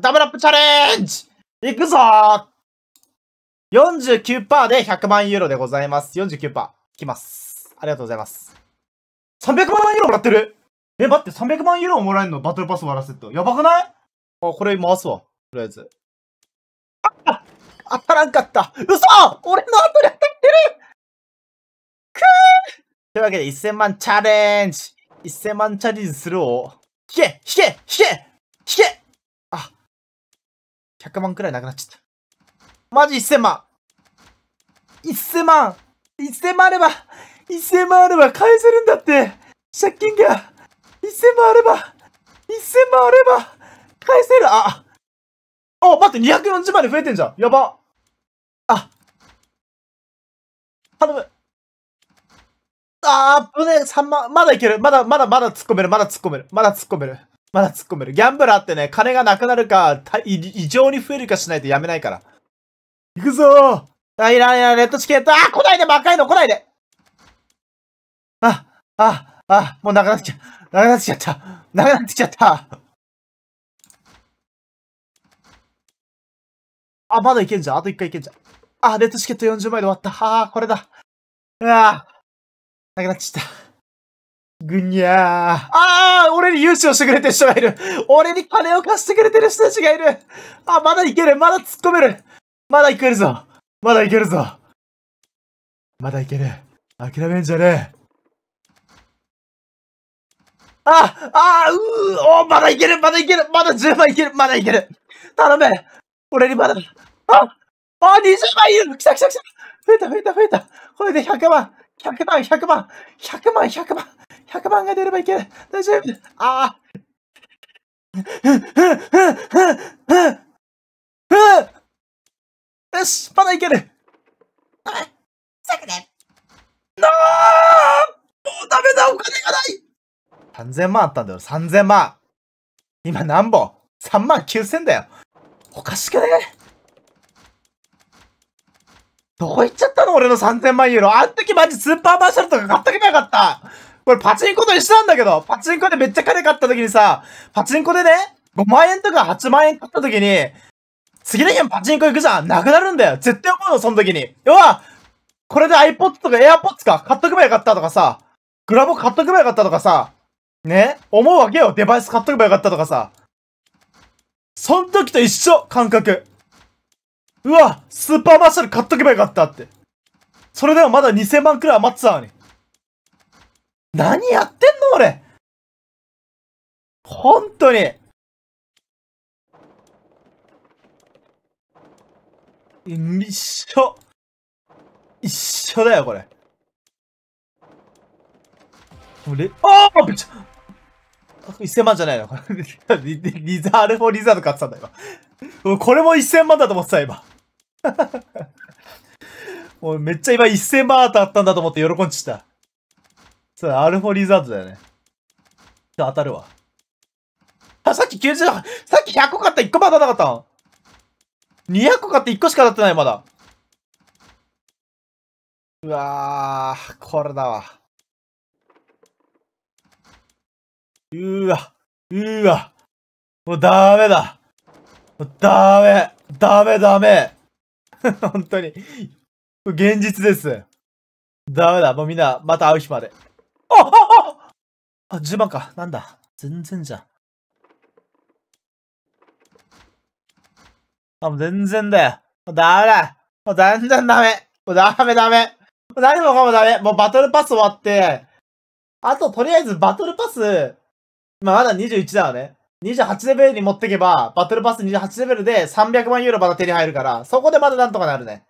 ダブラップチャレンジいくぞー !49% で100万ユーロでございます。49%。きます。ありがとうございます。300万ユーロもらってるえ、待って、300万ユーロもらえるのバトルパス終わらせると。やばくないあ、これ回すわ。とりあえず。あ当たらんかった。嘘俺の後に当たってるくーというわけで、1000万チャレンジ !1000 万チャレンジするを、引け引け引け引け100万くらいなくなっちゃった。マジ1000万 !1000 万 !1000 万あれば !1000 万あれば返せるんだって借金が !1000 万あれば !1000 万あれば返せるあお待って240万で増えてんじゃんやばあ頼むあー、ぶね3万まだいけるまだまだまだ突っ込めるまだ突っ込めるまだ突っ込めるまだ突っ込める。ギャンブラーってね、金がなくなるか、異常に増えるかしないとやめないから。行くぞあ、いらんいらん、レッドチケット。あ、来ないで、魔界の来ないで。あ、あ、あ、もうなくなってきちゃ、なくなってきちゃった。なくなってきちゃった。あ、まだいけんじゃん。あと一回いけんじゃん。あ、レッドチケット40枚で終わった。はあ、これだ。うわあ、なくなっちゃった。ぐにゃー。ああ俺に融資をしてくれてる人がいる。俺に金を貸してくれてる人たちがいる。あ、まだいける。まだ突っ込める。まだいけるぞ。まだいけるぞ。まだいける。諦めんじゃねえ。あ、あ、うー、おまだいける。まだいける。まだ10万いける。まだいける。頼め。俺にまだ。あ、あ、20万いる。来た来た来た。増えた増えた増えた。これで100万。100万、100万。100万、100万。100万が出ればいける大丈夫ああよしまだいけるあさくねなもうダメだお金がない !3000 万あったんだよ、3000万今何本 ?3 万9000だよおかしくねどこ行っちゃったの俺の3000万ユーロあん時マジスーパーマーシャルとか買っとけばよかったこれパチンコと一緒なんだけど、パチンコでめっちゃ金買った時にさ、パチンコでね、5万円とか8万円買った時に、次の日もパチンコ行くじゃん。なくなるんだよ。絶対思うの、その時に。要は、これで iPod とか AirPods か、買っとけばよかったとかさ、グラボ買っとけばよかったとかさ、ね、思うわけよ。デバイス買っとけばよかったとかさ。そん時と一緒、感覚。うわ、スーパーマーシャル買っとけばよかったって。それでもまだ2000万くらい余ってたのに。何やってんの俺本当に一緒一緒だよ、これ。俺、ああびっ1000万じゃないのこれリリザ、ーレもリザード買ってたんだ今。これも1000万だと思ってた、今。もうめっちゃ今1000万当たったんだと思って喜んちった。そう、アルフォリザードだよね。ちょ、当たるわ。あ、さっき90、さっき100個買った1個まだなかったん ?200 個買って1個しか当たってない、まだ。うわー、これだわ。うーわ、うーわ。もうダメだ。ダメ、ダメダメ。本当に。現実です。ダメだ。もうみんな、また会う日まで。ああああ !10 番か。なんだ。全然じゃん。あ、もう全然だよ。もうダメだ。もう全然ダメ。もうダメダメ。もう何もかもダメ。もうバトルパス終わって、あととりあえずバトルパス、まあ、まだ21だよね。28レベルに持ってけば、バトルパス28レベルで300万ユーロまだ手に入るから、そこでまだなんとかなるね。